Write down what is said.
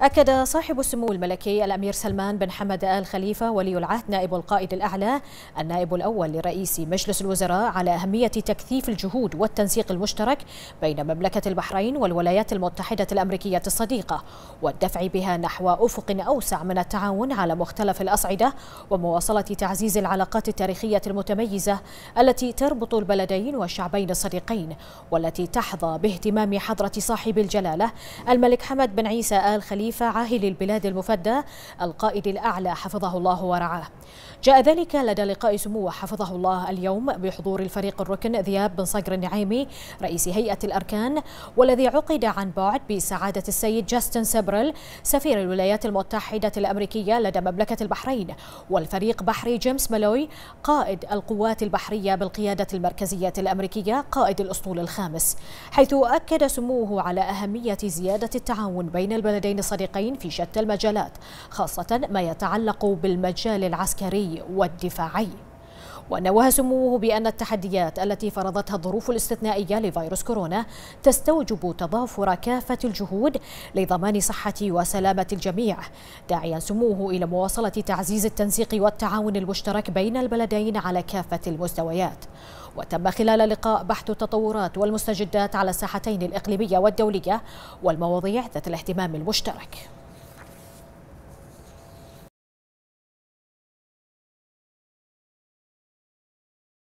أكد صاحب السمو الملكي الأمير سلمان بن حمد آل خليفة ولي العهد نائب القائد الأعلى النائب الأول لرئيس مجلس الوزراء على أهمية تكثيف الجهود والتنسيق المشترك بين مملكة البحرين والولايات المتحدة الأمريكية الصديقة والدفع بها نحو أفق أوسع من التعاون على مختلف الأصعدة ومواصلة تعزيز العلاقات التاريخية المتميزة التي تربط البلدين والشعبين الصديقين والتي تحظى باهتمام حضرة صاحب الجلالة الملك حمد بن عيسى آل خليفة خليفة عاهل البلاد المفدى القائد الأعلى حفظه الله ورعاه جاء ذلك لدى لقاء سموه حفظه الله اليوم بحضور الفريق الركن ذياب بن صقر النعيمي رئيس هيئة الأركان والذي عقد عن بعد بسعادة السيد جاستن سبرل سفير الولايات المتحدة الأمريكية لدى مملكة البحرين والفريق بحري جيمس مالوي قائد القوات البحرية بالقيادة المركزية الأمريكية قائد الأسطول الخامس حيث أكد سموه على أهمية زيادة التعاون بين البلدين الصديقين الفريقين في شتى المجالات خاصة ما يتعلق بالمجال العسكري والدفاعي ونوه سموه بأن التحديات التي فرضتها الظروف الاستثنائية لفيروس كورونا تستوجب تضافر كافة الجهود لضمان صحة وسلامة الجميع داعيا سموه إلى مواصلة تعزيز التنسيق والتعاون المشترك بين البلدين على كافة المستويات وتم خلال اللقاء بحث التطورات والمستجدات على الساحتين الإقليمية والدولية والمواضيع ذات الاهتمام المشترك